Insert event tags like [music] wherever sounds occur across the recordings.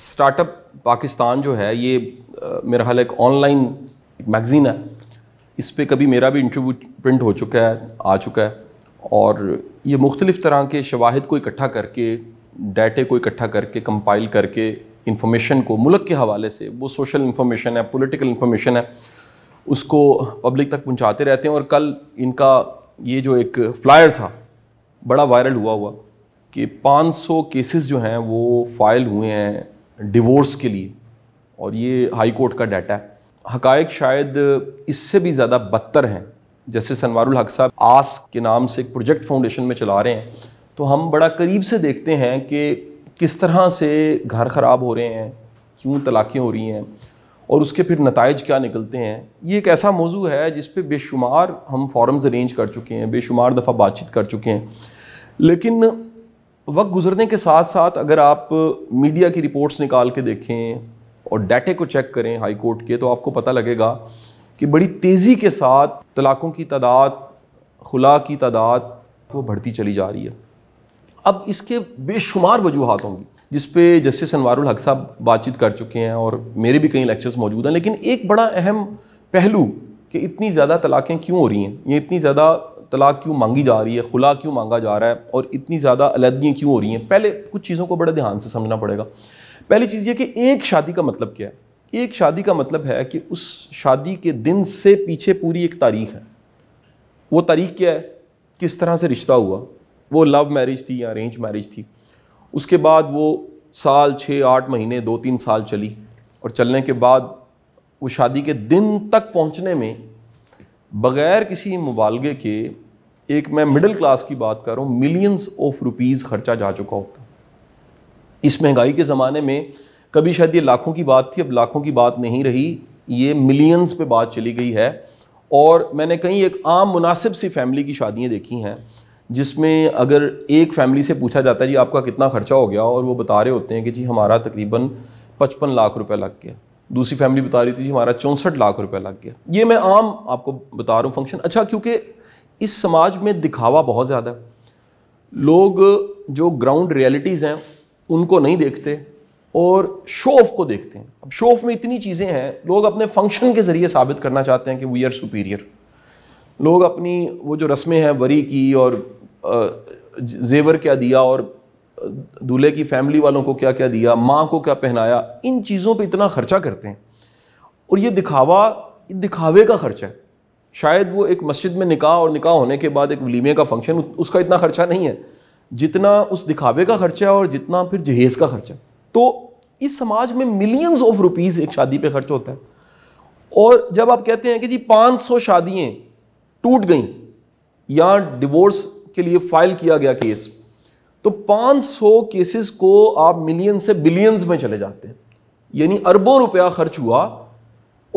startup Pakistan जो है ये मेरा हाल एक ऑनलाइन मैगज़ीन है इस पर कभी मेरा भी इंटरव्यू प्रिंट हो चुका है आ चुका है और ये मुख्तलिफ़ तरह के शवाहद को इकट्ठा करके डाटे को इकट्ठा करके कंपाइल करके इंफॉर्मेशन को मुल्क के हवाले से वो सोशल इन्फॉर्मेशन है पॉलिटिकल इन्फॉर्मेशन है उसको पब्लिक तक पहुंचाते रहते हैं और कल इनका ये जो एक फ्लायर था बड़ा वायरल हुआ हुआ कि 500 केसेस जो हैं वो फाइल हुए हैं डिवोर्स के लिए और ये हाई कोर्ट का डाटा है हकायक शायद इससे भी ज़्यादा बदतर हैं जैसे सनवारुल हक साहब आस के नाम से एक प्रोजेक्ट फाउंडेशन में चला रहे हैं तो हम बड़ा करीब से देखते हैं कि किस तरह से घर ख़राब हो रहे हैं क्यों तलाक़ें हो रही हैं और उसके फिर नतज क्या निकलते हैं ये एक ऐसा मौजू है जिस पर बेशुमार हम फॉरम्स अरेंज कर चुके हैं बेशुमार दफ़ा बातचीत कर चुके हैं लेकिन वक्त गुजरने के साथ साथ अगर आप मीडिया की रिपोर्ट्स निकाल के देखें और डाटे को चेक करें हाई कोर्ट के तो आपको पता लगेगा कि बड़ी तेज़ी के साथ तलाक़ों की तादाद खुला की तादाद वो बढ़ती चली जा रही है अब इसके बेशुमार वजूहत होंगी जिस पे जस्टिस अनवारुल हक साहब बातचीत कर चुके हैं और मेरे भी कई लेक्चर्स मौजूद हैं लेकिन एक बड़ा अहम पहलू कि इतनी ज़्यादा तलाक़ें क्यों हो रही हैं या इतनी ज़्यादा तलाक क्यों मांगी जा रही है खुला क्यों मांगा जा रहा है और इतनी ज़्यादा अलहदगियाँ क्यों हो रही हैं पहले कुछ चीज़ों को बड़े ध्यान से समझना पड़ेगा पहली चीज़ ये कि एक शादी का मतलब क्या है एक शादी का मतलब है कि उस शादी के दिन से पीछे पूरी एक तारीख है वो तारीख क्या है किस तरह से रिश्ता हुआ वो लव मैरिज थी या अरेंज मैरिज थी उसके बाद वो साल छः आठ महीने दो तीन साल चली और चलने के बाद वो शादी के दिन तक पहुंचने में बग़ैर किसी मुबालगे के एक मैं मिडिल क्लास की बात कर रहा हूँ मिलियंस ऑफ रुपीज़ खर्चा जा चुका होता इस महंगाई के ज़माने में कभी शायद ये लाखों की बात थी अब लाखों की बात नहीं रही ये मिलियंस पे बात चली गई है और मैंने कहीं एक आम मुनासिब सी फैमिली की शादियाँ देखी हैं जिसमें अगर एक फैमिली से पूछा जाता है जी आपका कितना खर्चा हो गया और वो बता रहे होते हैं कि जी हमारा तकरीबन पचपन लाख रुपये लग गया दूसरी फैमिली बता रही थी हमारा चौंसठ लाख रुपए लग गया ये मैं आम आपको बता रहा हूँ फंक्शन अच्छा क्योंकि इस समाज में दिखावा बहुत ज़्यादा है लोग जो ग्राउंड रियलिटीज़ हैं उनको नहीं देखते और शोफ को देखते हैं अब शोफ में इतनी चीज़ें हैं लोग अपने फंक्शन के ज़रिए साबित करना चाहते हैं कि वी आर सुपीरियर लोग अपनी वो जो रस्में हैं वरी की और जेवर क्या दिया और दूल्हे की फैमिली वालों को क्या क्या दिया माँ को क्या पहनाया इन चीज़ों पे इतना ख़र्चा करते हैं और ये दिखावा दिखावे का ख़र्चा है शायद वो एक मस्जिद में निकाह और निकाह होने के बाद एक वलीमे का फंक्शन उसका इतना ख़र्चा नहीं है जितना उस दिखावे का ख़र्चा है और जितना फिर जहेज़ का ख़र्चा तो इस समाज में मिलियंस ऑफ रुपीज़ एक शादी पे खर्च होता है और जब आप कहते हैं कि जी 500 शादियाँ टूट गई या डिवोर्स के लिए फाइल किया गया केस तो 500 केसेस को आप मिलियन से बिलियंस में चले जाते हैं यानी अरबों रुपया खर्च हुआ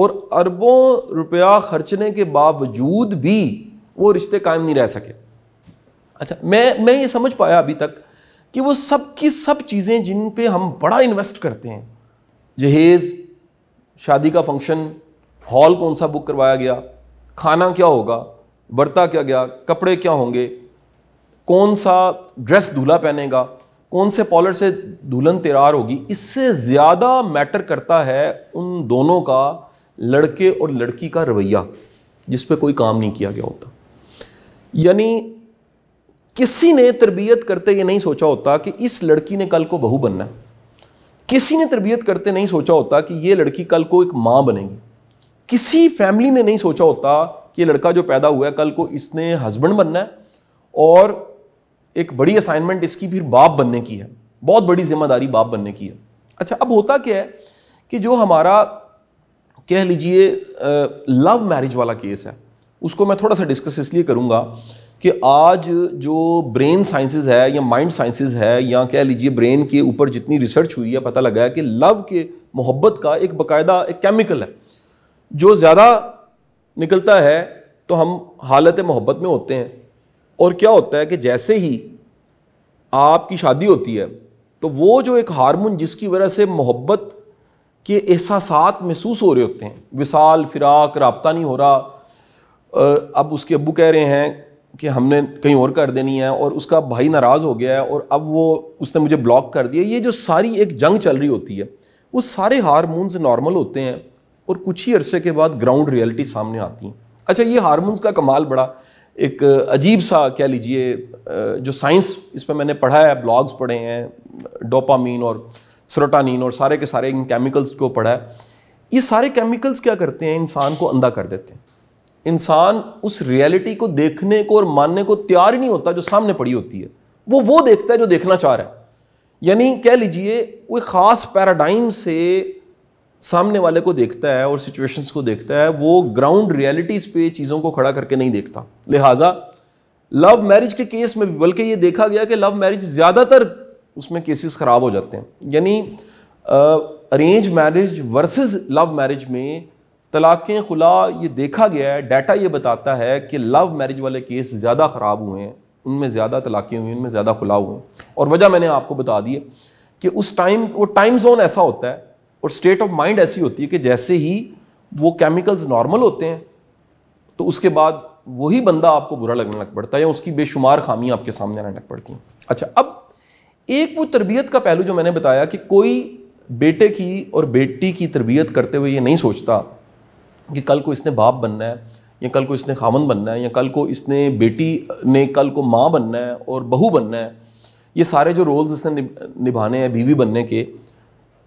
और अरबों रुपया खर्चने के बावजूद भी वो रिश्ते कायम नहीं रह सके अच्छा मैं मैं ये समझ पाया अभी तक कि वो सब की सब चीज़ें जिन पे हम बड़ा इन्वेस्ट करते हैं जहेज़ शादी का फंक्शन हॉल कौन सा बुक करवाया गया खाना क्या होगा बढ़ता क्या गया कपड़े क्या होंगे कौन सा ड्रेस दूल्हा पहनेगा कौन से पॉलर से दुल्हन तिरार होगी इससे ज़्यादा मैटर करता है उन दोनों का लड़के और लड़की का रवैया जिस पर कोई काम नहीं किया गया होता यानी किसी ने तरबियत करते ये नहीं सोचा होता कि इस लड़की ने कल को बहू बनना है किसी ने तरबियत करते नहीं सोचा होता कि ये लड़की कल को एक माँ बनेगी किसी फैमिली ने नहीं सोचा होता कि ये लड़का जो पैदा हुआ है कल को इसने हस्बैंड बनना है और एक बड़ी असाइनमेंट इसकी फिर बाप बनने की है बहुत बड़ी जिम्मेदारी बाप बनने की है अच्छा अब होता क्या है कि जो हमारा कह लीजिए लव मैरिज वाला केस है उसको मैं थोड़ा सा डिस्कस इसलिए करूँगा कि आज जो ब्रेन साइंसेज है या माइंड साइंसेज है या कह लीजिए ब्रेन के ऊपर जितनी रिसर्च हुई है पता लगा है कि लव के मोहब्बत का एक बाकायदा एक केमिकल है जो ज़्यादा निकलता है तो हम हालत मोहब्बत में होते हैं और क्या होता है कि जैसे ही आपकी शादी होती है तो वो जो एक हारमोन जिसकी वजह से मोहब्बत के एहसास महसूस हो रहे होते हैं विशाल फिराक रबता नहीं हो रहा अब उसके अबू कह रहे हैं कि हमने कहीं और कर देनी है और उसका भाई नाराज़ हो गया है और अब वो उसने मुझे ब्लॉक कर दिया ये जो सारी एक जंग चल रही होती है वो सारे हारमोन्स नॉर्मल होते हैं और कुछ ही अरसे के बाद ग्राउंड रियलिटी सामने आती हैं अच्छा ये हारमोन्स का कमाल बड़ा एक अजीब सा कह लीजिए जो साइंस इस पर मैंने पढ़ा है ब्लॉग्स पढ़े हैं डोपामीन और सरोटानीन और सारे के सारे इन केमिकल्स को पढ़ा है ये सारे केमिकल्स क्या करते हैं इंसान को अंधा कर देते हैं इंसान उस रियलिटी को देखने को और मानने को तैयार ही नहीं होता जो सामने पड़ी होती है वो वो देखता है जो देखना चाह रहा है यानी कह लीजिए वो ख़ास पैराडाइम से सामने वाले को देखता है और सिचुएशंस को देखता है वो ग्राउंड रियलिटीज़ पे चीज़ों को खड़ा करके नहीं देखता लिहाजा लव मैरिज के केस में भी बल्कि ये देखा गया कि लव मैरिज ज़्यादातर उसमें केसेस ख़राब हो जाते हैं यानी arrange marriage versus love marriage में तलाक़ें खुला ये देखा गया है डाटा ये बताता है कि लव मैरिज वाले केस ज़्यादा ख़राब हुए हैं उनमें ज़्यादा तलाक़ें हुई उनमें ज़्यादा खुला हुए हैं और वजह मैंने आपको बता दी है कि उस टाइम वो टाइम जोन ऐसा होता है और स्टेट ऑफ माइंड ऐसी होती है कि जैसे ही वो केमिकल्स नॉर्मल होते हैं तो उसके बाद वही बंदा आपको बुरा लगने लग पड़ता है या उसकी बेशुमार खामियां आपके सामने आने लग पड़ती हैं अच्छा अब एक वो तरबियत का पहलू जो मैंने बताया कि कोई बेटे की और बेटी की तरबियत करते हुए ये नहीं सोचता कि कल को इसने बाप बनना है या कल को इसने खामन बनना है या कल को इसने बेटी ने कल को माँ बनना है और बहू बनना है ये सारे जो रोल्स इसने निभाने हैं बीवी बनने के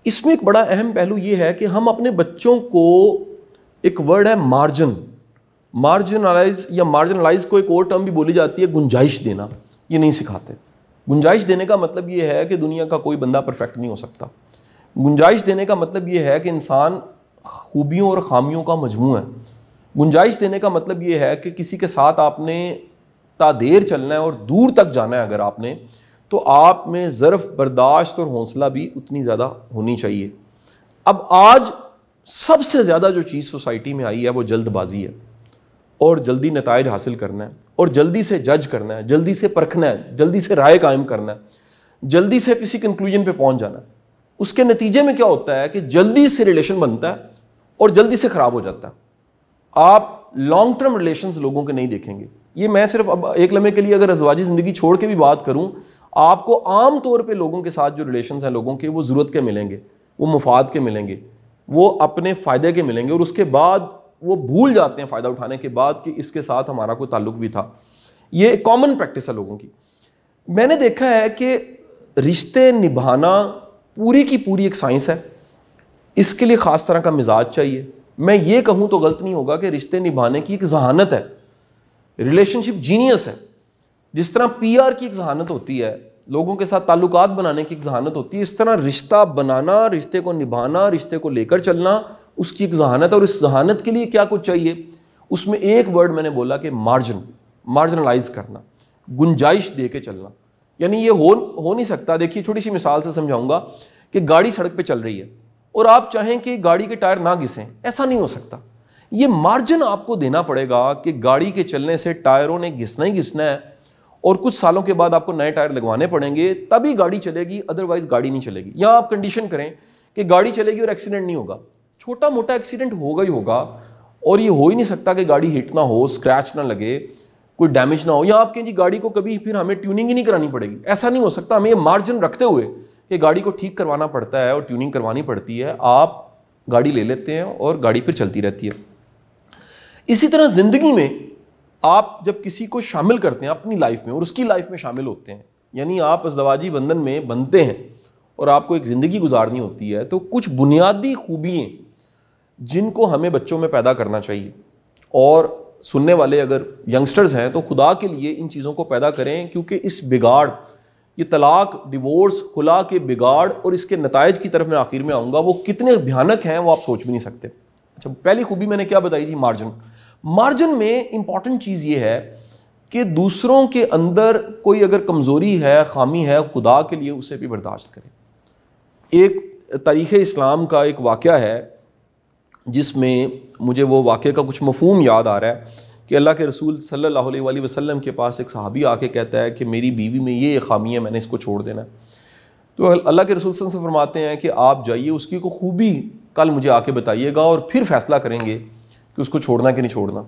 इसमें एक बड़ा अहम पहलू ये है कि हम अपने बच्चों को एक वर्ड है मार्जिन मार्जिनलाइज या मार्जिनलाइज को एक और टर्म भी बोली जाती है गुंजाइश देना ये नहीं सिखाते गुंजाइश देने का मतलब ये है कि दुनिया का कोई बंदा परफेक्ट नहीं हो सकता गुंजाइश देने का मतलब ये है कि इंसान खूबियों और खामियों का मजमू है गुंजाइश देने का मतलब ये है कि किसी के साथ आपने तादेर चलना है और दूर तक जाना है अगर आपने तो आप में ज़रफ़ बर्दाश्त और हौसला भी उतनी ज़्यादा होनी चाहिए अब आज सबसे ज़्यादा जो चीज़ सोसाइटी में आई है वो जल्दबाजी है और जल्दी नतज हासिल करना है और जल्दी से जज करना है जल्दी से परखना है जल्दी से राय कायम करना है जल्दी से किसी कंक्लूजन पे पहुंच जाना है उसके नतीजे में क्या होता है कि जल्दी से रिलेशन बनता है और जल्दी से ख़राब हो जाता है आप लॉन्ग टर्म रिलेशन लोगों के नहीं देखेंगे ये मैं सिर्फ अब एक लम्हे के लिए अगर रजवाजी ज़िंदगी छोड़ के भी बात करूँ आपको आम तौर पे लोगों के साथ जो रिलेशन हैं लोगों के वो ज़रूरत के मिलेंगे वो मुफाद के मिलेंगे वो अपने फ़ायदे के मिलेंगे और उसके बाद वो भूल जाते हैं फ़ायदा उठाने के बाद कि इसके साथ हमारा कोई ताल्लुक भी था ये कॉमन प्रैक्टिस है लोगों की मैंने देखा है कि रिश्ते निभाना पूरी की पूरी एक साइंस है इसके लिए ख़ास तरह का मिजाज चाहिए मैं ये कहूँ तो गलत नहीं होगा कि रिश्ते निभाने की एक जहानत है रिलेशनशिप जीनियस है जिस तरह पीआर की एक जहानत होती है लोगों के साथ ताल्लुकात बनाने की एक जहानत होती है इस तरह रिश्ता बनाना रिश्ते को निभाना रिश्ते को लेकर चलना उसकी एक जहानत है और इस जहानत के लिए क्या कुछ चाहिए उसमें एक वर्ड मैंने बोला कि मार्जिन मार्जिनलाइज करना गुंजाइश दे के चलना यानी ये हो हो नहीं सकता देखिए छोटी सी मिसाल से समझाऊंगा कि गाड़ी सड़क पे चल रही है और आप चाहें कि गाड़ी के टायर ना घिसें ऐसा नहीं हो सकता ये मार्जिन आपको देना पड़ेगा कि गाड़ी के चलने से टायरों ने घिसना ही घिसना है और कुछ सालों के बाद आपको नए टायर लगवाने पड़ेंगे तभी गाड़ी चलेगी अदरवाइज गाड़ी नहीं चलेगी यहाँ आप कंडीशन करें कि गाड़ी चलेगी और एक्सीडेंट नहीं होगा छोटा मोटा एक्सीडेंट होगा ही होगा और ये हो ही नहीं सकता कि गाड़ी हिट ना हो स्क्रैच ना लगे कोई डैमेज ना हो या आप कहें जी गाड़ी को कभी फिर हमें ट्यूनिंग ही नहीं करानी पड़ेगी ऐसा नहीं हो सकता हमें ये मार्जिन रखते हुए कि गाड़ी को ठीक करवाना पड़ता है और ट्यूनिंग करवानी पड़ती है आप गाड़ी ले लेते हैं और गाड़ी फिर चलती रहती है इसी तरह ज़िंदगी में आप जब किसी को शामिल करते हैं अपनी लाइफ में और उसकी लाइफ में शामिल होते हैं यानी आप अजदवाजी बंधन में बनते हैं और आपको एक ज़िंदगी गुजारनी होती है तो कुछ बुनियादी खूबियाँ जिनको हमें बच्चों में पैदा करना चाहिए और सुनने वाले अगर यंगस्टर्स हैं तो खुदा के लिए इन चीज़ों को पैदा करें क्योंकि इस बिगाड़ ये तलाक डिवोर्स खुला के बिगाड़ और इसके नतज की तरफ मैं आखिर में आऊँगा वो कितने भयानक हैं वो आप सोच भी नहीं सकते अच्छा पहली खूबी मैंने क्या बताई थी मार्जिन मार्जिन में इंपॉर्टेंट चीज़ ये है कि दूसरों के अंदर कोई अगर कमज़ोरी है खामी है खुदा के लिए उसे भी बर्दाश्त करें एक तारीख़ इस्लाम का एक वाक़ है जिसमें मुझे वो वाक़े का कुछ मफहम याद आ रहा है कि अल्लाह के रसूल सल्लल्लाहु अलैहि वसल्लम के पास एक सहाबी आके कहता है कि मेरी बीवी में ये खामी है मैंने इसको छोड़ देना तो अल्लाह के रसूल से फरमाते हैं कि आप जाइए उसकी को खूबी कल मुझे आके बताइएगा और फिर फ़ैसला करेंगे कि उसको छोड़ना कि नहीं छोड़ना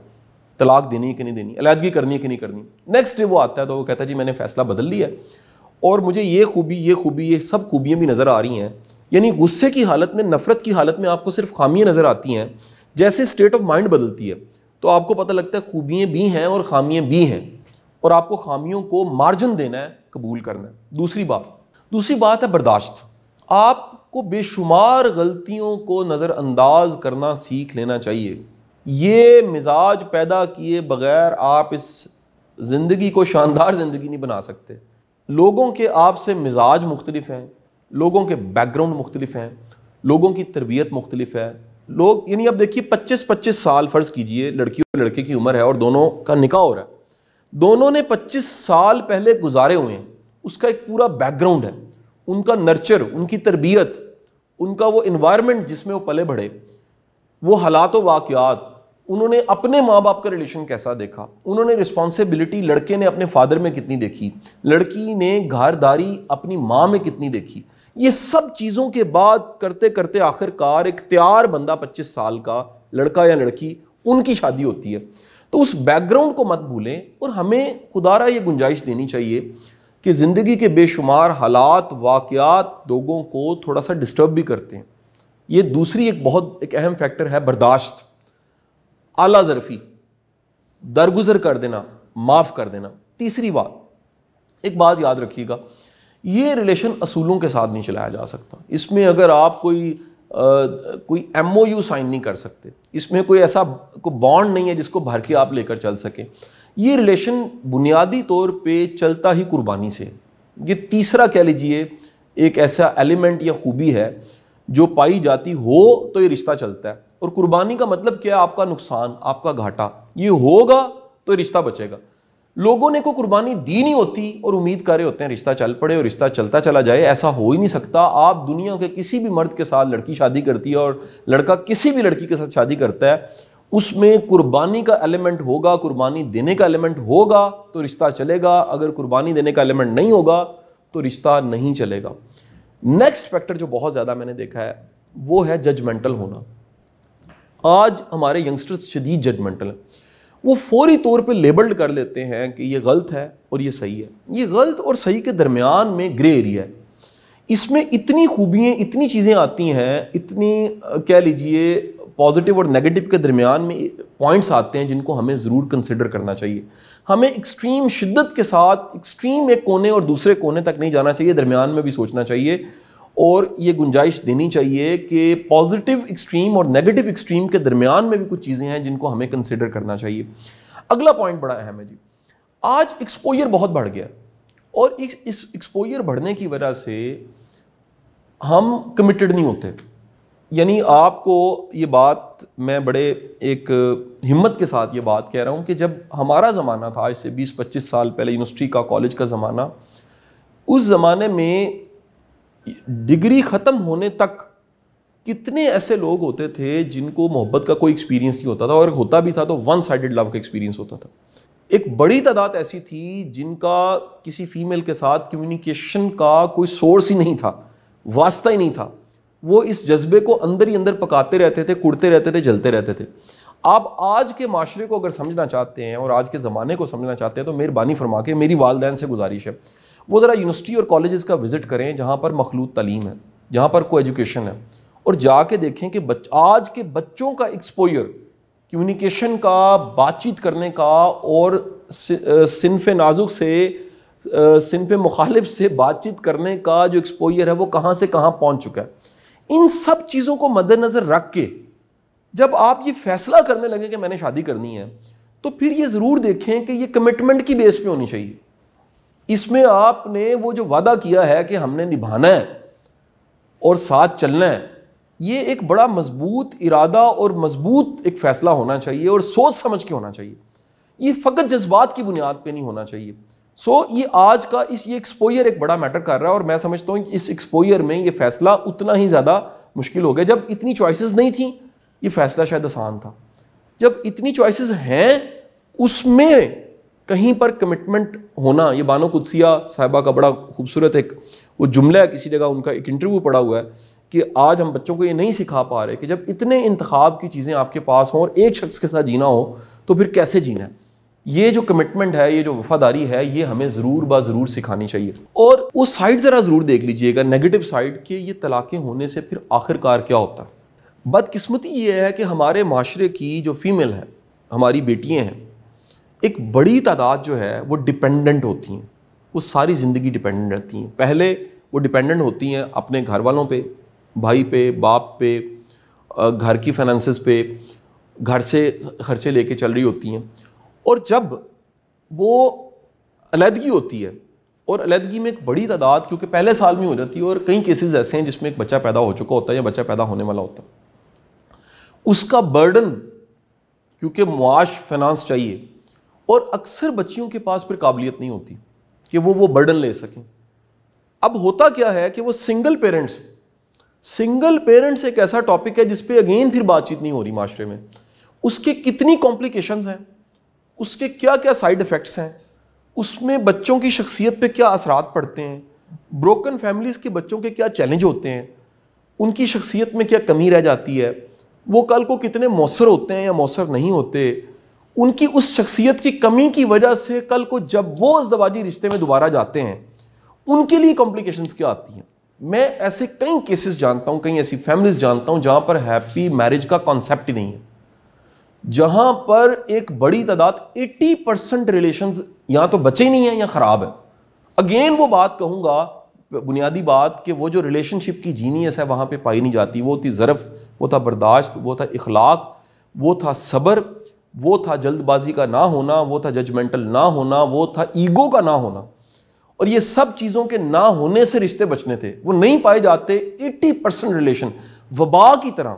तलाक देनी है कि नहीं देनी अलीदगी करनी है कि नहीं करनी नेक्स्ट डे वो आता है तो वो कहता है जी मैंने फैसला बदल लिया है और मुझे ये खूबी ये खूबी ये सब खूबियाँ भी नज़र आ रही हैं यानी गुस्से की हालत में नफ़रत की हालत में आपको सिर्फ खामियाँ नज़र आती हैं जैसे स्टेट ऑफ माइंड बदलती है तो आपको पता लगता है खूबियाँ भी हैं और खामियाँ भी हैं और आपको खामियों को मार्जिन देना है कबूल करना है दूसरी बात दूसरी बात है बर्दाश्त आपको बेशुमार गलतियों को नज़रअंदाज करना सीख लेना चाहिए ये मिजाज पैदा किए बगैर आप इस ज़िंदगी को शानदार ज़िंदगी नहीं बना सकते लोगों के आपसे मिजाज मुख्तलिफ हैं लोगों के बैकग्राउंड मुख्तलिफ हैं लोगों की तरबियत मुख्तलिफ है लोग यानी अब देखिए पच्चीस पच्चीस साल फ़र्ज़ कीजिए लड़की और लड़के की उम्र है और दोनों का निका हो रहा है दोनों ने पच्चीस साल पहले गुजारे हुए हैं उसका एक पूरा बैकग्राउंड है उनका नर्चर उनकी तरबियत उनका वो इन्वायरमेंट जिसमें वो पले बढ़े वो हालात वाक़ात उन्होंने अपने माँ बाप का रिलेशन कैसा देखा उन्होंने रिस्पॉन्सिबिलिटी लड़के ने अपने फादर में कितनी देखी लड़की ने घरदारी अपनी माँ में कितनी देखी ये सब चीज़ों के बाद करते करते आखिरकार एक तैयार बंदा पच्चीस साल का लड़का या लड़की उनकी शादी होती है तो उस बैकग्राउंड को मत भूलें और हमें खुदारा ये गुंजाइश देनी चाहिए कि ज़िंदगी के बेशुमार हालात वाक़ात लोगों को थोड़ा सा डिस्टर्ब भी करते हैं ये दूसरी एक बहुत एक अहम फैक्टर है बर्दाश्त आला ज़रफ़ी दरगुजर कर देना माफ़ कर देना तीसरी बात एक बात याद रखिएगा ये रिलेशन असूलों के साथ नहीं चलाया जा सकता इसमें अगर आप कोई आ, कोई एम ओ यू साइन नहीं कर सकते इसमें कोई ऐसा कोई बॉन्ड नहीं है जिसको भर के आप लेकर चल सकें ये रिलेशन बुनियादी तौर पे चलता ही कुर्बानी से ये तीसरा कह लीजिए एक ऐसा एलिमेंट या खूबी है जो पाई जाती हो तो ये रिश्ता चलता है और कुर्बानी का मतलब क्या है आपका नुकसान आपका घाटा ये होगा तो रिश्ता बचेगा लोगों ने को कुर्बानी दी नहीं होती और उम्मीद कर रहे होते हैं रिश्ता चल पड़े और रिश्ता चलता चला जाए ऐसा हो ही नहीं सकता आप दुनिया के किसी भी मर्द के साथ लड़की शादी करती है और लड़का किसी भी लड़की के साथ शादी करता है उसमें कुर्बानी का एलिमेंट होगा कुर्बानी देने का एलिमेंट होगा तो रिश्ता चलेगा अगर कुर्बानी देने का एलिमेंट नहीं होगा तो रिश्ता नहीं चलेगा नेक्स्ट फैक्टर जो बहुत ज़्यादा मैंने देखा है वो है जजमेंटल होना आज हमारे यंगस्टर्स शदीद जजमेंटल हैं वो फौरी तौर पे लेबल्ड कर लेते हैं कि ये गलत है और ये सही है ये गलत और सही के दरमियान में ग्रे एरिया है इसमें इतनी खूबियाँ इतनी चीज़ें आती हैं इतनी कह लीजिए पॉजिटिव और नेगेटिव के दरमियान में पॉइंट्स आते हैं जिनको हमें ज़रूर कंसिडर करना चाहिए हमें एक्सट्रीम शिद्दत के साथ एक्सट्रीम एक कोने और दूसरे कोने तक नहीं जाना चाहिए दरमियान में भी सोचना चाहिए और ये गुंजाइश देनी चाहिए कि पॉजिटिव एक्सट्रीम और नेगेटिव एक्सट्रीम के दरमियान में भी कुछ चीज़ें हैं जिनको हमें कंसिडर करना चाहिए अगला पॉइंट बड़ा अहम है जी आज एक्सपोजर बहुत बढ़ गया और इस एक्सपोजर बढ़ने की वजह से हम कमिटेड नहीं होते यानी आपको ये बात मैं बड़े एक हिम्मत के साथ ये बात कह रहा हूँ कि जब हमारा ज़माना था आज से 20-25 साल पहले यूनिवर्सिटी का कॉलेज का ज़माना उस ज़माने में डिग्री ख़त्म होने तक कितने ऐसे लोग होते थे जिनको मोहब्बत का कोई एक्सपीरियंस नहीं होता था और होता भी था तो वन साइडेड लव का एक्सपीरियंस होता था एक बड़ी तादाद ऐसी थी जिनका किसी फीमेल के साथ कम्युनिकेशन का कोई सोर्स ही नहीं था वास्ता ही नहीं था वो इस जज्बे को अंदर ही अंदर पकाते रहते थे कुड़ते रहते थे जलते रहते थे आप आज के माशरे को अगर समझना चाहते हैं और आज के ज़माने को समझना चाहते हैं तो मेहरबानी फरमा के मेरी वालदेन से गुजारिश है वो ज़रा यूनिवर्सिटी और कॉलेज़ का विज़िट करें जहाँ पर मखलूत तलीम है जहाँ पर को एजुकेशन है और जाके देखें कि बच, आज के बच्चों का एक्सपोयर कम्युनिकेशन का बातचीत करने का और सिनफ नाजुक से सिनफ मुखालिफ से बातचीत करने का जो एक्सपोयर है वो कहाँ से कहाँ पहुँच चुका है इन सब चीज़ों को मद्देनज़र रख के जब आप ये फैसला करने लगे कि मैंने शादी करनी है तो फिर ये ज़रूर देखें कि ये कमिटमेंट की बेस पे होनी चाहिए इसमें आपने वो जो वादा किया है कि हमने निभाना है और साथ चलना है ये एक बड़ा मजबूत इरादा और मजबूत एक फ़ैसला होना चाहिए और सोच समझ के होना चाहिए ये फ़कत जज्बात की बुनियाद पर नहीं होना चाहिए सो so, ये आज का इस ये एक्सपोयर एक बड़ा मैटर कर रहा है और मैं समझता हूँ इस एक्सपोयर में ये फैसला उतना ही ज़्यादा मुश्किल हो गया जब इतनी चॉइसेस नहीं थी ये फैसला शायद आसान था जब इतनी चॉइसेस हैं उसमें कहीं पर कमिटमेंट होना ये बानो कुदसिया साहिबा का बड़ा खूबसूरत एक वो जुमला है किसी जगह उनका एक इंटरव्यू पड़ा हुआ है कि आज हम बच्चों को ये नहीं सिखा पा रहे कि जब इतने इंतखा की चीज़ें आपके पास हों और एक शख्स के साथ जीना हो तो फिर कैसे जीना है ये जो कमिटमेंट है ये जो वफादारी है ये हमें ज़रूर बा ज़रूर सिखानी चाहिए और उस साइड ज़रा ज़रूर देख लीजिएगा नेगेटिव साइड कि ये तलाक़ें होने से फिर आखिरकार क्या होता है बदकिस्मती ये है कि हमारे माशरे की जो फीमेल है हमारी बेटियाँ हैं एक बड़ी तादाद जो है वो डिपेंडेंट होती हैं वो सारी ज़िंदगी डिपेंडेंट रहती हैं पहले वो डिपेंडेंट होती हैं अपने घर वालों पर भाई पे बाप पे घर की फाइनेंसिस पे घर से खर्चे लेके चल रही होती हैं और जब वो अलीदगी होती है और अलहदगी में एक बड़ी तादाद क्योंकि पहले साल में हो जाती है और कई केसेस ऐसे हैं जिसमें एक बच्चा पैदा हो चुका होता है या बच्चा पैदा होने वाला होता है उसका बर्डन क्योंकि मुआश फाइनेंस चाहिए और अक्सर बच्चियों के पास फिर काबिलियत नहीं होती कि वो वो बर्डन ले सकें अब होता क्या है कि वो सिंगल पेरेंट्स सिंगल पेरेंट्स एक ऐसा टॉपिक है जिसपे अगेन फिर बातचीत नहीं हो रही माशरे में उसके कितनी कॉम्प्लिकेशंस हैं उसके क्या क्या साइड इफ़ेक्ट्स हैं उसमें बच्चों की शख्सियत पे क्या असरात पड़ते हैं ब्रोकन फैमिलीज़ के बच्चों के क्या चैलेंज होते हैं उनकी शख्सियत में क्या कमी रह जाती है वो कल को कितने मौसर होते हैं या मौसर नहीं होते उनकी उस शख्सियत की कमी की वजह से कल को जब वो अजदवाजी रिश्ते में दोबारा जाते हैं उनके लिए कॉम्प्लिकेशंस क्या आती हैं मैं ऐसे कई केसेस जानता हूँ कई ऐसी फैमिलीज जानता हूँ जहाँ पर हैप्पी मैरिज का कॉन्सेप्ट ही नहीं है जहां पर एक बड़ी तादाद 80 परसेंट रिलेशन या तो बचे नहीं हैं या ख़राब है अगेन वो बात कहूँगा बुनियादी बात कि वो जो रिलेशनशिप की जीनियस है वहाँ पे पाई नहीं जाती वो थी ज़रफ़ वो था बर्दाश्त वो था इखलाक वो था सब्र वो था जल्दबाजी का ना होना वो था जजमेंटल ना होना वो था ईगो का ना होना और ये सब चीज़ों के ना होने से रिश्ते बचने थे वो नहीं पाए जाते 80 परसेंट रिलेशन वबा की तरह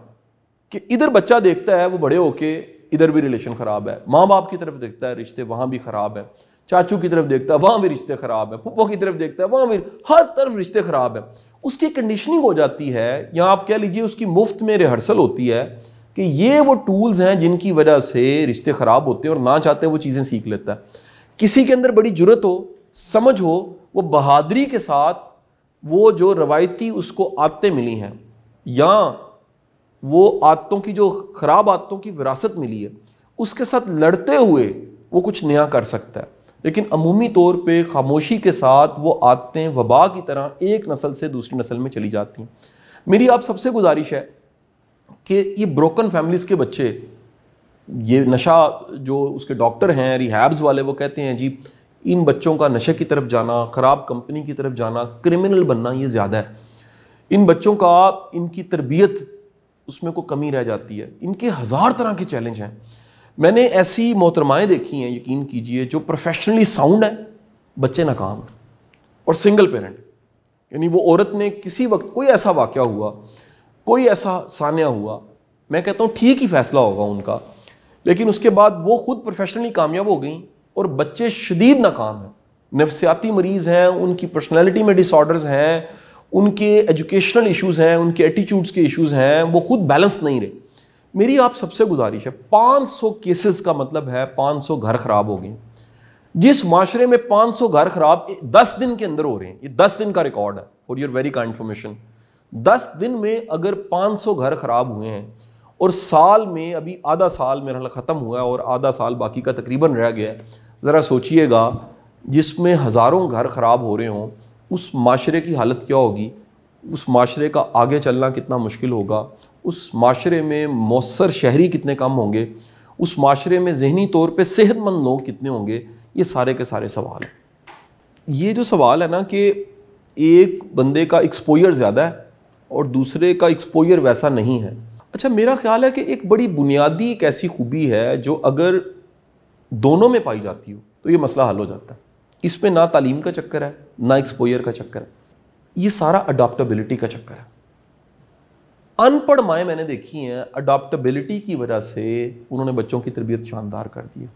कि इधर बच्चा देखता है वो बड़े होके इधर भी रिलेशन ख़राब है माँ बाप की तरफ देखता है रिश्ते वहाँ भी ख़राब है चाचू की तरफ देखता है वहाँ भी रिश्ते ख़राब है पुप्पो की तरफ देखता है वहाँ भी हर तरफ रिश्ते ख़राब है उसकी कंडीशनिंग हो जाती है या आप कह लीजिए उसकी मुफ्त में रिहर्सल होती है कि ये वो टूल्स हैं जिनकी वजह से रिश्ते ख़राब होते हैं और ना चाहते वो चीज़ें सीख लेता है किसी के अंदर बड़ी जरूरत हो समझ हो वो बहादरी के साथ वो जो रवायती उसको आदतें मिली हैं या वो आदतों की जो ख़राब आदतों की विरासत मिली है उसके साथ लड़ते हुए वो कुछ नया कर सकता है लेकिन अमूमी तौर पे खामोशी के साथ वो आदतें वबा की तरह एक नस्ल से दूसरी नस्ल में चली जाती हैं मेरी आप सबसे गुजारिश है कि ये ब्रोकन फैमिलीज़ के बच्चे ये नशा जो उसके डॉक्टर हैं रिहैब्स वाले वो कहते हैं जी इन बच्चों का नशे की तरफ जाना ख़राब कंपनी की तरफ जाना क्रिमिनल बनना ये ज़्यादा है इन बच्चों का इनकी तरबियत उसमें कोई कमी रह जाती है इनके हज़ार तरह के चैलेंज हैं मैंने ऐसी मोहतरमाएँ देखी हैं यकीन कीजिए जो प्रोफेशनली साउंड है बच्चे नाकाम हैं और सिंगल पेरेंट यानी वो औरत ने किसी वक्त कोई ऐसा वाक़ हुआ कोई ऐसा सान्या हुआ मैं कहता हूँ ठीक ही फैसला होगा उनका लेकिन उसके बाद वो खुद प्रोफेशनली कामयाब हो गई और बच्चे शदीद नाकाम हैं नफसियाती मरीज़ हैं उनकी पर्सनैलिटी में डिसऑर्डर्स हैं उनके एजुकेशनल इश्यूज़ हैं उनके एटीट्यूड्स के इश्यूज़ हैं वो खुद बैलेंस नहीं रहे मेरी आप सबसे गुजारिश है 500 केसेस का मतलब है 500 घर ख़राब हो गए जिस माशरे में 500 घर ख़राब 10 दिन के अंदर हो रहे हैं ये 10 दिन का रिकॉर्ड है और यूर वेरी का इन्फॉर्मेशन 10 दिन में अगर 500 घर ख़राब हुए हैं और साल में अभी आधा साल मेरा ख़त्म हुआ है और आधा साल बाकी का तकरीबन रह गया है ज़रा सोचिएगा जिसमें हज़ारों घर ख़राब हो रहे हों उस माशरे की हालत क्या होगी उस माशरे का आगे चलना कितना मुश्किल होगा उस माशरे में मौसर शहरी कितने कम होंगे उस माशरे में जहनी तौर पर सेहतमंद लोग कितने होंगे ये सारे के सारे सवाल हैं ये जो सवाल है ना कि एक बंदे का एक्सपोयर ज़्यादा है और दूसरे का एक्सपोयर वैसा नहीं है अच्छा मेरा ख्याल है कि एक बड़ी बुनियादी एक ऐसी खूबी है जो अगर दोनों में पाई जाती हो तो ये मसला हल हो जाता है इसमें ना तालीम का चक्कर है ना एक्सपोयर का चक्कर है ये सारा अडोप्टबिलिटी का चक्कर है अनपढ़ माएँ मैंने देखी हैं अडोप्टबिलिटी की वजह से उन्होंने बच्चों की तरबियत शानदार कर दी है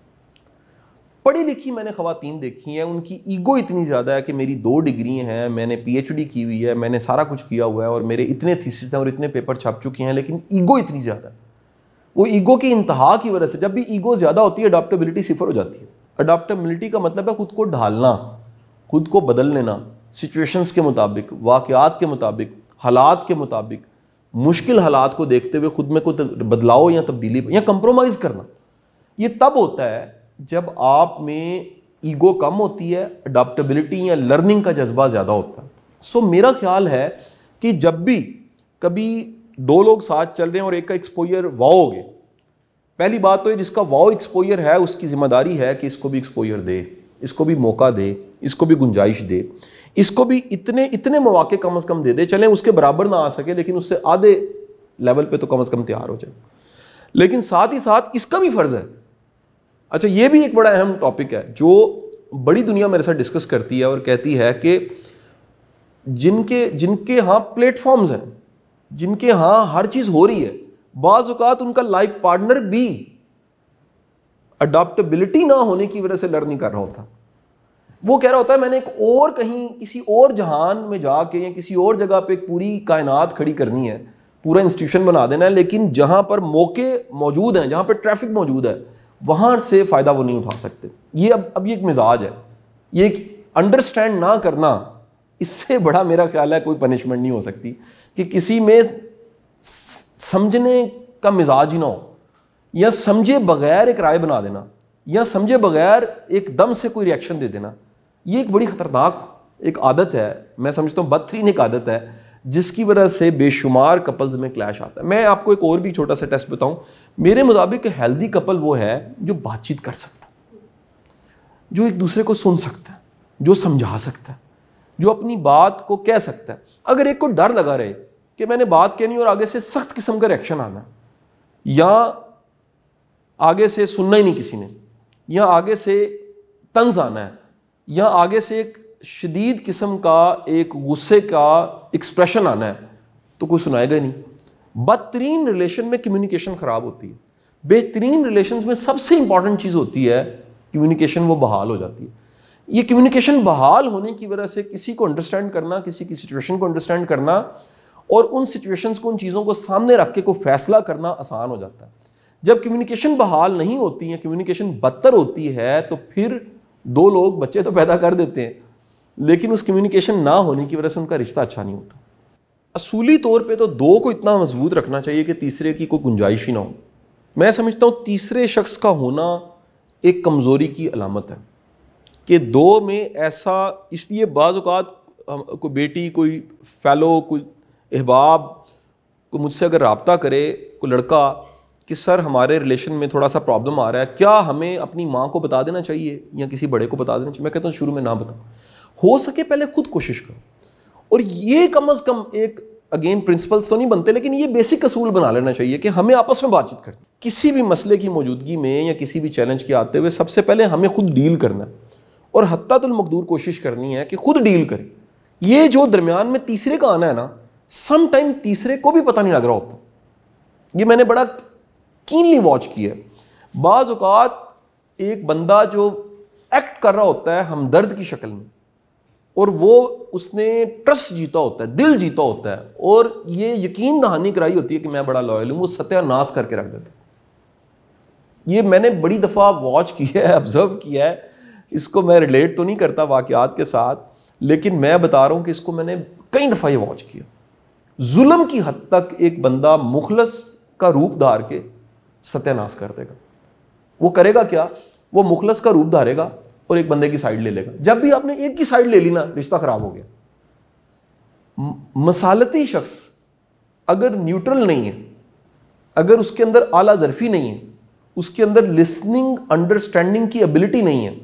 पढ़ी लिखी मैंने खातन देखी हैं उनकी ईगो इतनी ज़्यादा है कि मेरी दो डिग्री हैं मैंने पीएचडी की हुई है मैंने सारा कुछ किया हुआ है और मेरे इतने थीसिस हैं और इतने पेपर छप चुके हैं लेकिन ईगो इतनी ज़्यादा है वो ईगो की इंतहा की वजह से जब भी ईगो ज़्यादा होती है अडाप्टबिलिटी सिफर हो जाती है अडाप्टबिलिटी का मतलब है खुद को ढालना खुद को बदल लेना सिचुएशंस के मुताबिक वाक़ात के मुताबिक हालात के मुताबिक मुश्किल हालात को देखते हुए खुद में कोई बदलाव या तब्दीली या कंप्रोमाइज़ करना ये तब होता है जब आप में ईगो कम होती है अडाप्टबिलिटी या लर्निंग का जज्बा ज़्यादा होता है सो मेरा ख्याल है कि जब भी कभी दो लोग साथ चल रहे हैं और एक का एक्सपोजर वाओ हो गया पहली बात तो ये जिसका वाओ एक्सपोजर है उसकी जिम्मेदारी है कि इसको भी एक्सपोजर दे इसको भी मौका दे इसको भी गुंजाइश दे इसको भी इतने इतने मौाक़े कम अज़ कम दे दे चलें उसके बराबर ना आ सके लेकिन उससे आधे लेवल पे तो कम अज़ कम तैयार हो जाए लेकिन साथ ही साथ इसका भी फ़र्ज़ है अच्छा ये भी एक बड़ा अहम टॉपिक है जो बड़ी दुनिया मेरे साथ डिस्कस करती है और कहती है कि जिनके जिनके यहाँ प्लेटफॉर्म्स हैं जिनके यहाँ हर चीज़ हो रही है बाज़ात उनका लाइफ पार्टनर भी अडाप्टबिलिटी ना होने की वजह से लर्निंग कर रहा होता वो कह रहा होता है मैंने एक और कहीं किसी और जहान में जाके या किसी और जगह पे एक पूरी कायनात खड़ी करनी है पूरा इंस्टीट्यूशन बना देना है लेकिन जहाँ पर मौके मौजूद हैं जहाँ पर ट्रैफिक मौजूद है वहाँ से फ़ायदा वो नहीं उठा सकते ये अब अब ये एक मिजाज है ये एक अंडरस्टैंड ना करना इससे बड़ा मेरा ख्याल है कोई पनिशमेंट नहीं हो सकती कि किसी में समझने का मिजाज ही ना हो या समझे बगैर एक राय बना देना या समझे बगैर एक दम से कोई रिएक्शन दे देना ये एक बड़ी ख़तरनाक एक आदत है मैं समझता हूँ बदतरीन एक आदत है जिसकी वजह से बेशुमार कपल्स में क्लैश आता है मैं आपको एक और भी छोटा सा टेस्ट बताऊँ मेरे मुताबिक हेल्दी कपल वो है जो बातचीत कर सकता जो एक दूसरे को सुन सकता है जो समझा सकता है जो अपनी बात को कह सकता है अगर एक को डर लगा रहे कि मैंने बात कहनी और आगे से सख्त किस्म का रिएक्शन आना या आगे से सुनना ही नहीं किसी ने या आगे से तंज आना है या आगे से एक शदीद किस्म का एक गुस्से का एक्सप्रेशन आना है तो कोई सुनाएगा ही नहीं बदतरीन रिलेशन में कम्युनिकेशन ख़राब होती है बेहतरीन रिलेशन में सबसे इंपॉर्टेंट चीज़ होती है कम्युनिकेशन वो बहाल हो जाती है ये कम्युनिकेशन बहाल होने की वजह से किसी को अंडरस्टैंड करना किसी की सिचुएशन को अंडरस्टैंड करना और उन सिचुएशंस को उन चीज़ों को सामने रख के कोई फैसला करना आसान हो जाता है जब कम्युनिकेशन बहाल नहीं होती है कम्युनिकेशन बदतर होती है तो फिर दो लोग बच्चे तो पैदा कर देते हैं लेकिन उस कम्युनिकेशन ना होने की वजह से उनका रिश्ता अच्छा नहीं होता असूली तौर पे तो दो को इतना मजबूत रखना चाहिए कि तीसरे की कोई गुंजाइश ही ना हो मैं समझता हूँ तीसरे शख्स का होना एक कमज़ोरी की अलामत है कि दो में ऐसा इसलिए बाज़ात कोई बेटी कोई फैलो कोई अहबाब को मुझसे अगर रबता करे कोई लड़का कि सर हमारे रिलेशन में थोड़ा सा प्रॉब्लम आ रहा है क्या हमें अपनी माँ को बता देना चाहिए या किसी बड़े को बता देना चाहिए मैं कहता हूँ शुरू में ना बताओ हो सके पहले खुद कोशिश करो और ये कम अज़ कम एक अगेन प्रिंसिपल्स तो नहीं बनते लेकिन ये बेसिक असूल बना लेना चाहिए कि हमें आपस में बातचीत करनी किसी भी मसले की मौजूदगी में या किसी भी चैलेंज के आते हुए सबसे पहले हमें खुद डील करना और हत्तमकदूर कोशिश करनी है कि खुद डील करें ये जो दरमियान में तीसरे का आना है ना समटाइम तीसरे को भी पता नहीं लग रहा होता ये मैंने बड़ा कीनली वॉच किया है बाज़ात एक बंदा जो एक्ट कर रहा होता है हमदर्द की शक्ल में और वो उसने ट्रस्ट जीता होता है दिल जीता होता है और ये यकीन दहानी कराई होती है कि मैं बड़ा लॉयल हूँ वो सत्यानाश करके रख देते ये मैंने बड़ी दफ़ा वॉच की है ऑब्ज़र्व किया है इसको मैं रिलेट तो नहीं करता वाक़ात के साथ लेकिन मैं बता रहा हूँ कि इसको मैंने कई दफ़ा ये वॉच किया जुल्म की हद तक एक बंदा मुखलस का रूप धार के सत्यानाश कर देगा वो करेगा क्या वो मुखलस का रूप धारेगा और एक बंदे की साइड ले लेगा जब भी आपने एक की साइड ले ली ना रिश्ता खराब हो गया मसालती शख्स अगर न्यूट्रल नहीं है अगर उसके अंदर आला जरफी नहीं है उसके अंदर लिसनिंग अंडरस्टैंडिंग की एबिलिटी नहीं है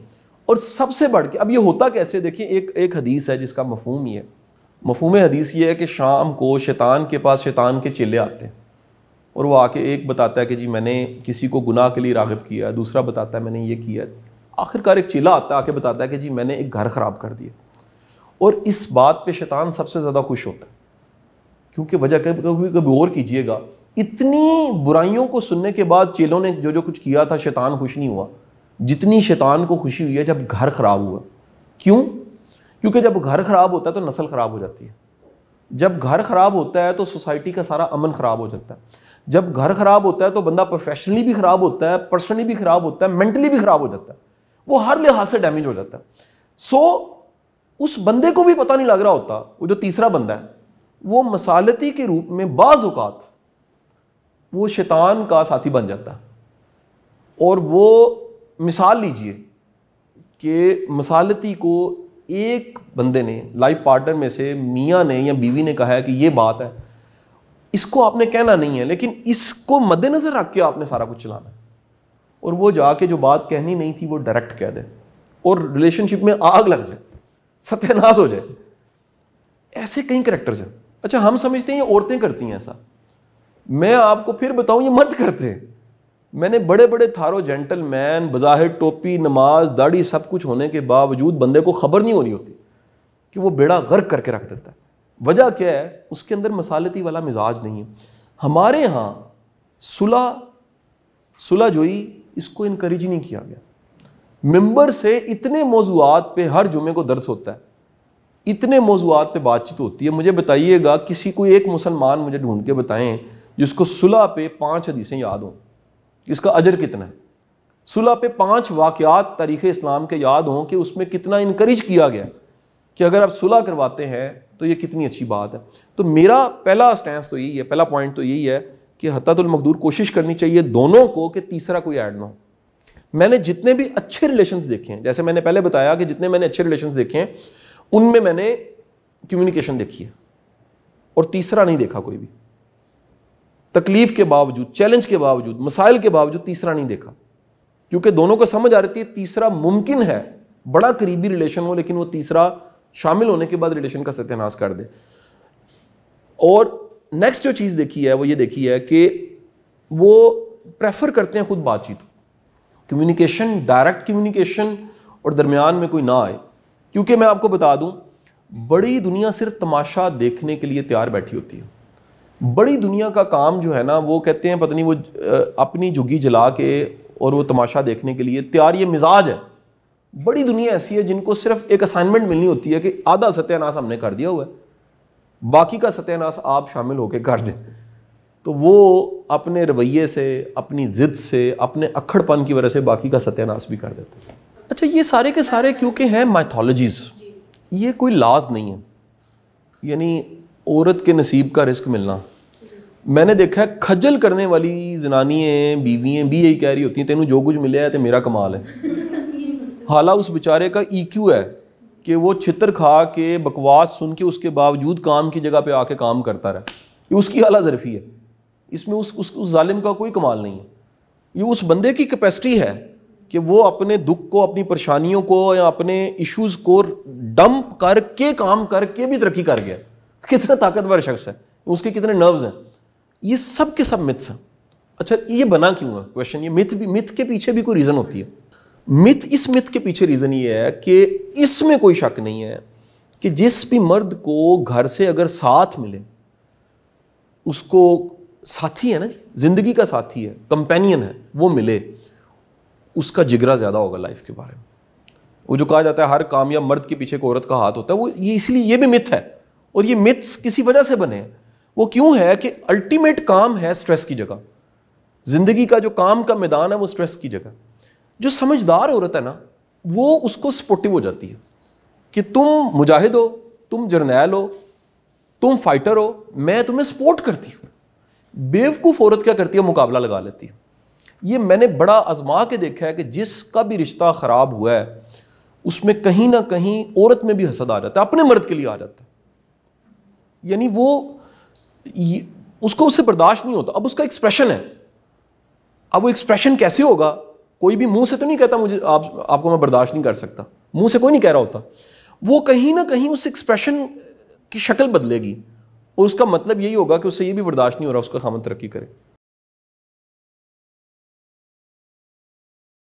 और सबसे बढ़ के अब ये होता कैसे देखिए एक एक हदीस है जिसका मफहूम ही है मफहम हदीस ये है कि शाम को शैतान के पास शैतान के चिल्ले आते हैं और वो आके एक बताता है कि जी मैंने किसी को गुनाह के लिए रागब किया है दूसरा बताता है मैंने ये किया है आखिरकार एक चिल्ला आता है आके बताता है कि जी मैंने एक घर ख़राब कर दिया और इस बात पे शैतान सबसे ज़्यादा खुश होता है क्योंकि वजह कभी कभी कभी गौर कीजिएगा इतनी बुराइयों को सुनने के बाद चेलों ने जो जो कुछ किया था शैतान खुश नहीं हुआ जितनी शैतान को खुशी हुई है जब घर ख़राब हुआ क्यों क्योंकि जब घर ख़राब होता है तो नस्ल ख़राब हो जाती है जब घर ख़राब होता है तो सोसाइटी का सारा अमन ख़राब हो जाता है जब घर ख़राब होता है तो बंदा प्रोफेशनली भी ख़राब होता है पर्सनली भी ख़राब होता है मेंटली भी ख़राब हो जाता है वो हर लिहाज से डैमेज हो जाता है सो so, उस बंदे को भी पता नहीं लग रहा होता वो जो तीसरा बंदा है वो मसालती के रूप में बाज़ात वो शैतान का साथी बन जाता है और वो मिसाल लीजिए कि मसालती को एक बंदे ने लाइफ पार्टनर में से मियाँ ने या बीवी ने कहा है कि ये बात है इसको आपने कहना नहीं है लेकिन इसको मद्देनज़र रख के आपने सारा कुछ चलाना है और वो जाके जो बात कहनी नहीं थी वो डायरेक्ट कह दे और रिलेशनशिप में आग लग जाए सत्यानाश हो जाए ऐसे कई करेक्टर्स हैं अच्छा हम समझते हैं ये औरतें करती हैं ऐसा मैं आपको फिर बताऊं ये मर्द करते हैं मैंने बड़े बड़े थारो जेंटलमैन बज़ाहिर टोपी नमाज दाढ़ी सब कुछ होने के बावजूद बंदे को खबर नहीं हो रही होती कि वो बेड़ा गर्क करके रख देता है वजह क्या है उसके अंदर मसालती वाला मिजाज नहीं है हमारे यहाँ सुलह सुलह जोई इसको इनक्रेज नहीं किया गया मेंबर से इतने मौजूद पे हर जुमे को दर्ज होता है इतने मौजूद पे बातचीत होती है मुझे बताइएगा किसी को एक मुसलमान मुझे ढूंढ के बताएं जिसको सुलह पे पांच हदीसें याद हों इसका अजर कितना है सुलह पे पांच वाकयात तारीख़ इस्लाम के याद हों कि उसमें कितना इनक्रेज किया गया कि अगर आप सुलह करवाते हैं तो ये कितनी अच्छी बात है तो मेरा पहला स्टैंड तो यही है पहला पॉइंट तो यही है कि हतातुलमकदूर कोशिश करनी चाहिए दोनों को कि तीसरा कोई ऐड ना हो मैंने जितने भी अच्छे रिलेशन देखे हैं जैसे मैंने पहले बताया कि जितने मैंने अच्छे रिलेशन देखे हैं उनमें मैंने कम्युनिकेशन देखी है और तीसरा नहीं देखा कोई भी तकलीफ के बावजूद चैलेंज के बावजूद मसाइल के बावजूद तीसरा नहीं देखा क्योंकि दोनों को समझ आ रही थी तीसरा मुमकिन है बड़ा करीबी रिलेशन हो लेकिन वो तीसरा शामिल होने के बाद रिलेशन का सत्यानाश कर दे और नेक्स्ट जो चीज़ देखी है वो ये देखी है कि वो प्रेफर करते हैं खुद बातचीत कम्युनिकेशन डायरेक्ट कम्युनिकेशन और दरमियान में कोई ना आए क्योंकि मैं आपको बता दूं बड़ी दुनिया सिर्फ तमाशा देखने के लिए तैयार बैठी होती है बड़ी दुनिया का काम जो है ना वो कहते हैं पत्नी वो अपनी झुग्गी जला के और वो तमाशा देखने के लिए तैयार ये मिजाज है बड़ी दुनिया ऐसी है जिनको सिर्फ एक असाइनमेंट मिलनी होती है कि आधा सत्यानाश हमने कर दिया हुआ है बाकी का सत्यानाश आप शामिल होकर कर दें तो वो अपने रवैये से अपनी ज़िद से अपने अखड़पन की वजह से बाकी का सत्यानाश भी कर देते हैं अच्छा ये सारे के सारे क्योंकि हैं माइथोलॉजीज़ ये कोई लाज नहीं है यानी औरत के नसीब का रिस्क मिलना मैंने देखा है खजल करने वाली जनानियाँ बीवियाँ भी यही कह रही होती हैं तेनों जो कुछ मिले है तो मेरा कमाल है [laughs] हाला उस बेचारे का ईक्यू e है कि वो छितर खा के बकवास सुन के उसके बावजूद काम की जगह पे आके काम करता रहा ये उसकी अला ज़रफ़ी है इसमें उस उस उस जालिम का कोई कमाल नहीं है ये उस बंदे की कैपेसिटी है कि वो अपने दुख को अपनी परेशानियों को या अपने इश्यूज़ को डंप करके काम करके भी तरक्की कर गया कितना ताकतवर शख्स है उसके कितने नर्व्स हैं ये सब के सब मिथ्स हैं अच्छा ये बना क्यों है क्वेश्चन ये मिथ भी मिथ के पीछे भी कोई रीज़न होती है मिथ इस मिथ के पीछे रीज़न ये है कि इसमें कोई शक नहीं है कि जिस भी मर्द को घर से अगर साथ मिले उसको साथी है ना जी ज़िंदगी का साथी है कंपेनियन है वो मिले उसका जिगरा ज़्यादा होगा लाइफ के बारे में वो जो कहा जाता है हर कामयाब मर्द के पीछे एक औरत का हाथ होता है वो ये इसलिए ये भी मिथ है और ये मिथ्स किसी वजह से बने हैं वो क्यों है कि अल्टीमेट काम है स्ट्रेस की जगह ज़िंदगी का जो काम का मैदान है वो स्ट्रेस की जगह जो समझदार औरत है ना वो उसको सपोर्टिव हो जाती है कि तुम मुजाहिद हो तुम जर्नैल हो तुम फाइटर हो मैं तुम्हें सपोर्ट करती हूँ बेवकूफ़ औरत क्या करती है मुकाबला लगा लेती है ये मैंने बड़ा आजमा के देखा है कि जिसका भी रिश्ता ख़राब हुआ है उसमें कहीं ना कहीं औरत में भी हसद आ जाता है अपने मर्द के लिए आ जाता है यानी वो उसको उससे बर्दाश्त नहीं होता अब उसका एक्सप्रेशन है अब वो एक्सप्रेशन कैसे होगा कोई भी मुंह से तो नहीं कहता मुझे आप आपको मैं बर्दाश्त नहीं कर सकता मुंह से कोई नहीं कह रहा होता वो कहीं ना कहीं उस एक्सप्रेशन की शक्ल बदलेगी और उसका मतलब यही होगा कि उससे ये भी बर्दाश्त नहीं हो रहा उसका खामन तरक्की करे